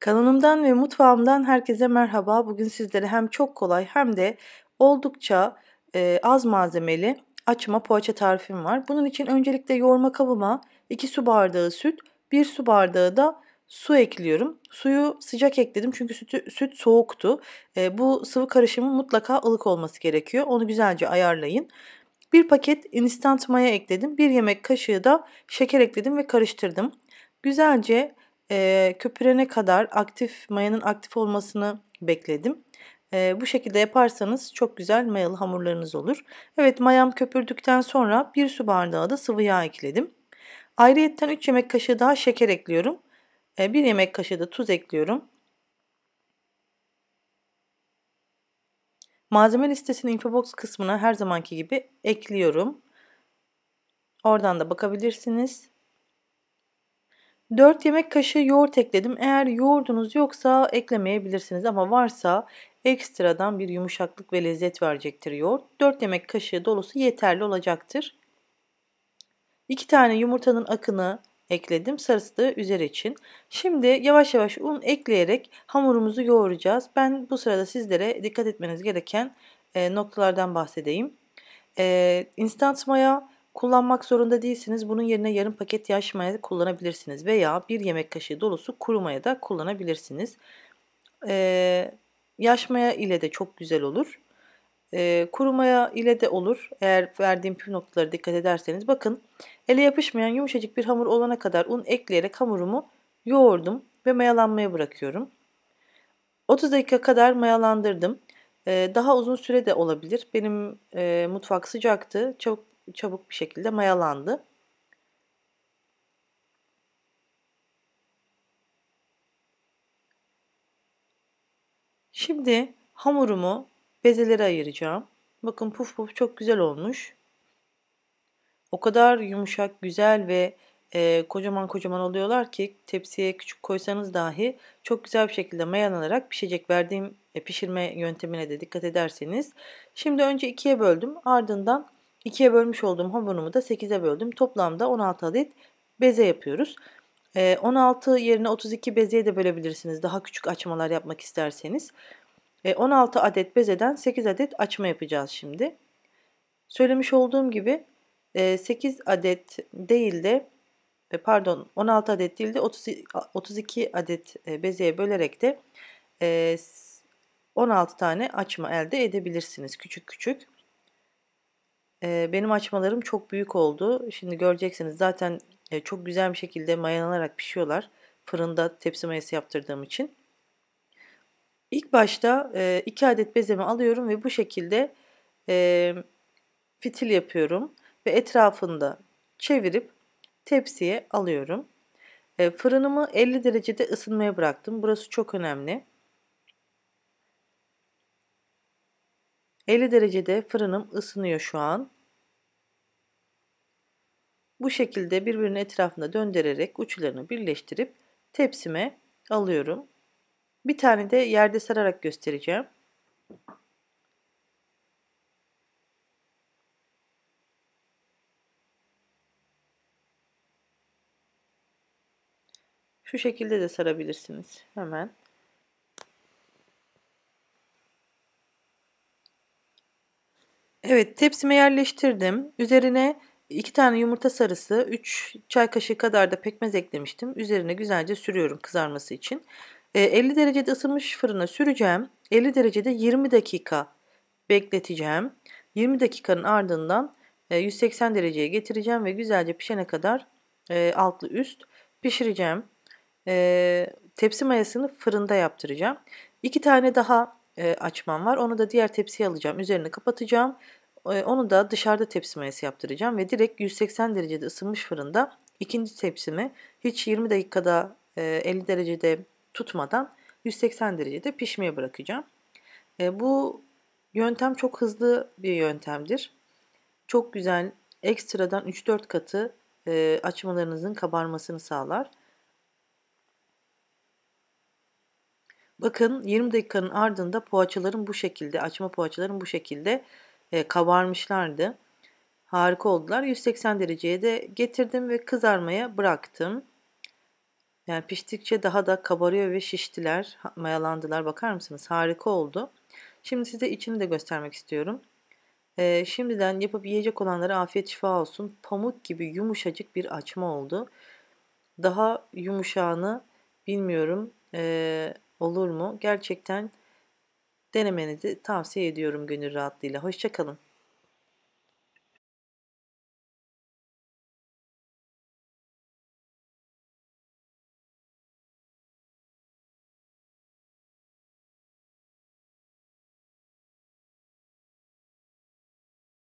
Kanalımdan ve mutfağımdan herkese merhaba. Bugün sizlere hem çok kolay hem de oldukça e, az malzemeli açma poğaça tarifim var. Bunun için öncelikle yoğurma kabıma 2 su bardağı süt, 1 su bardağı da su ekliyorum. Suyu sıcak ekledim çünkü sütü, süt soğuktu. E, bu sıvı karışımı mutlaka ılık olması gerekiyor. Onu güzelce ayarlayın. 1 paket instant maya ekledim. 1 yemek kaşığı da şeker ekledim ve karıştırdım. Güzelce e, köpürene kadar aktif mayanın aktif olmasını bekledim. E, bu şekilde yaparsanız çok güzel mayalı hamurlarınız olur. Evet mayam köpürdükten sonra bir su bardağı da sıvı yağ ekledim. Ayrıyeten 3 yemek kaşığı daha şeker ekliyorum. E, 1 yemek kaşığı da tuz ekliyorum. Malzeme listesini infobox kısmına her zamanki gibi ekliyorum. Oradan da bakabilirsiniz. 4 yemek kaşığı yoğurt ekledim. Eğer yoğurdunuz yoksa eklemeyebilirsiniz ama varsa ekstradan bir yumuşaklık ve lezzet verecektir yoğurt. 4 yemek kaşığı dolusu yeterli olacaktır. 2 tane yumurtanın akını ekledim. Sarısı da üzeri için. Şimdi yavaş yavaş un ekleyerek hamurumuzu yoğuracağız. Ben bu sırada sizlere dikkat etmeniz gereken noktalardan bahsedeyim. Instant maya Kullanmak zorunda değilsiniz. Bunun yerine yarım paket yaş maya kullanabilirsiniz veya bir yemek kaşığı dolusu kuru maya da kullanabilirsiniz. Ee, yaş maya ile de çok güzel olur. Ee, kuru maya ile de olur. Eğer verdiğim püf noktaları dikkat ederseniz bakın ele yapışmayan yumuşacık bir hamur olana kadar un ekleyerek hamurumu yoğurdum ve mayalanmaya bırakıyorum. 30 dakika kadar mayalandırdım. Ee, daha uzun süre de olabilir. Benim e, mutfak sıcaktı. Çok çabuk bir şekilde mayalandı. Şimdi hamurumu bezelere ayıracağım. Bakın puf puf çok güzel olmuş. O kadar yumuşak, güzel ve e, kocaman kocaman oluyorlar ki tepsiye küçük koysanız dahi çok güzel bir şekilde mayalanarak pişecek. Verdiğim e, pişirme yöntemine de dikkat ederseniz. Şimdi önce ikiye böldüm. Ardından 2'ye bölmüş olduğum hamurumu da 8'e böldüm. Toplamda 16 adet beze yapıyoruz. 16 ee, yerine 32 bezeye de bölebilirsiniz. Daha küçük açmalar yapmak isterseniz. 16 ee, adet bezeden 8 adet açma yapacağız şimdi. Söylemiş olduğum gibi 8 e, adet değil de e, pardon 16 adet değil de 32 adet e, bezeye bölerek de 16 tane açma elde edebilirsiniz küçük küçük. Benim açmalarım çok büyük oldu. Şimdi göreceksiniz zaten e, çok güzel bir şekilde mayalanarak pişiyorlar. Fırında tepsi mayası yaptırdığım için. İlk başta 2 e, adet bezemi alıyorum ve bu şekilde e, fitil yapıyorum. Ve etrafında çevirip tepsiye alıyorum. Fırınımı 50 derecede ısınmaya bıraktım. Burası çok önemli. 50 derecede fırınım ısınıyor şu an. Bu şekilde birbirinin etrafında döndürerek uçlarını birleştirip tepsime alıyorum. Bir tane de yerde sararak göstereceğim. Şu şekilde de sarabilirsiniz hemen. Evet tepsime yerleştirdim. Üzerine 2 tane yumurta sarısı, 3 çay kaşığı kadar da pekmez eklemiştim. Üzerine güzelce sürüyorum kızarması için. 50 ee, derecede ısınmış fırına süreceğim. 50 derecede 20 dakika bekleteceğim. 20 dakikanın ardından 180 e, dereceye getireceğim ve güzelce pişene kadar e, altlı üst pişireceğim. E, tepsi mayasını fırında yaptıracağım. 2 tane daha açmam var. Onu da diğer tepsiye alacağım. Üzerini kapatacağım onu da dışarıda tepsi mayası yaptıracağım ve direkt 180 derecede ısınmış fırında ikinci tepsimi hiç 20 dakikada 50 derecede tutmadan 180 derecede pişmeye bırakacağım. Bu yöntem çok hızlı bir yöntemdir. Çok güzel ekstradan 3-4 katı açmalarınızın kabarmasını sağlar. Bakın 20 dakikanın ardında poğaçaların bu şekilde, açma poğaçaların bu şekilde e, kabarmışlardı. Harika oldular. 180 dereceye de getirdim ve kızarmaya bıraktım. Yani piştikçe daha da kabarıyor ve şiştiler, mayalandılar. Bakar mısınız? Harika oldu. Şimdi size içini de göstermek istiyorum. Ee, şimdiden yapıp yiyecek olanlara afiyet şifa olsun. Pamuk gibi yumuşacık bir açma oldu. Daha yumuşağını bilmiyorum e, olur mu? Gerçekten denemenizi tavsiye ediyorum gönül rahatlığıyla. Hoşçakalın.